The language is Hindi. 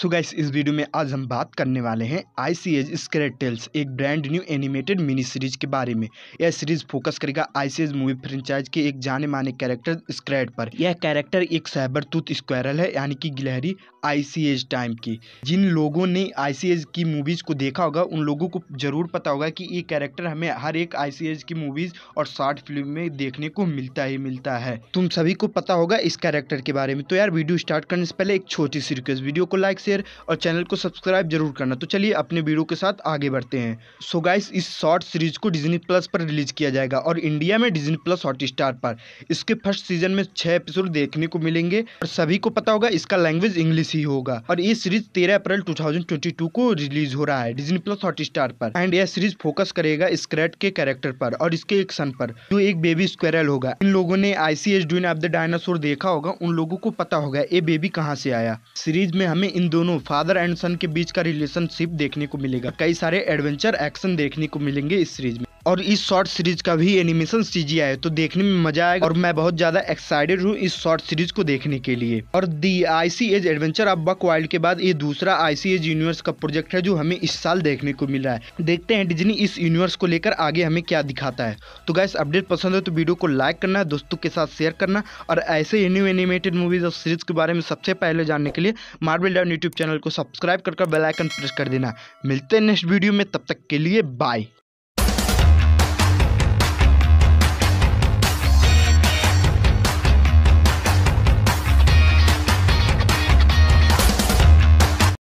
सो so गाइस इस वीडियो में आज हम बात करने वाले हैं Ice Age Scrat tales एक brand new animated mini series के बारे में यह सीरीज फोकस करेगा Ice Age movie franchise के एक जाने माने कैरेक्टर स्क्रेट पर यह कैरेक्टर एक साइबर टूथ स्क्वायरल है यानी कि गिलहरी आई सी एज टाइम की जिन लोगों ने आई सी एज की मूवीज को देखा होगा उन लोगों को जरूर पता होगा कि ये कैरेक्टर हमें हर एक आई सी एज की मूवीज और शॉर्ट फिल्म में देखने को मिलता ही मिलता है तुम सभी को पता होगा इस कैरेक्टर के बारे में तो यार वीडियो स्टार्ट करने से पहले एक छोटी सी रिक्वेस्ट वीडियो को लाइक शेयर और चैनल को सब्सक्राइब जरूर करना तो चलिए अपने वीडियो के साथ आगे बढ़ते हैं सो गाइस इस शॉर्ट सीरीज को डिजनी प्लस पर रिलीज किया जाएगा और इंडिया में डिजनी प्लस हॉटस्टार पर इसके फर्स्ट सीजन में छह एपिसोड देखने को मिलेंगे और सभी को पता होगा इसका लैंग्वेज इंग्लिश ही होगा और ये सीरीज तेरह अप्रैल टू को रिलीज हो रहा है डिजनी प्लस हॉटस्टार पर एंड यह सीरीज फोकस करेगा स्क्रेट के कैरेक्टर पर और इसके एक सन पर जो एक बेबी स्क्वेरल होगा इन लोगों ने Ice Age Dawn of the Dinosaur देखा होगा उन लोगों को पता होगा ये बेबी कहाँ से आया सीरीज में हमें इन दो दोनों फादर एंड सन के बीच का रिलेशनशिप देखने को मिलेगा कई सारे एडवेंचर एक्शन देखने को मिलेंगे इस सीरीज में और इस शॉर्ट सीरीज का भी एनिमेशन सीजी है तो देखने में मजा आएगा और मैं बहुत ज्यादा एक्साइटेड हूँ इस शॉर्ट सीरीज को देखने के लिए और the Ice Age Adventure of Buck Wild के बाद ये दूसरा आईसी एज यूनिवर्स का प्रोजेक्ट है जो हमें इस साल देखने को मिल रहा है देखते हैं डिजनी इस यूनिवर्स को लेकर आगे हमें क्या दिखाता है तो गैस अपडेट पसंद है तो वीडियो को लाइक करना दोस्तों के साथ शेयर करना और ऐसे ही न्यू एनिमेटेड मूवीज और सीरीज के बारे में सबसे पहले जानने के लिए मार्बल डाउन यूट्यूब चैनल को सब्सक्राइब कर बेलाइकन प्रेस कर देना मिलते हैं नेक्स्ट वीडियो में तब तक के लिए बाय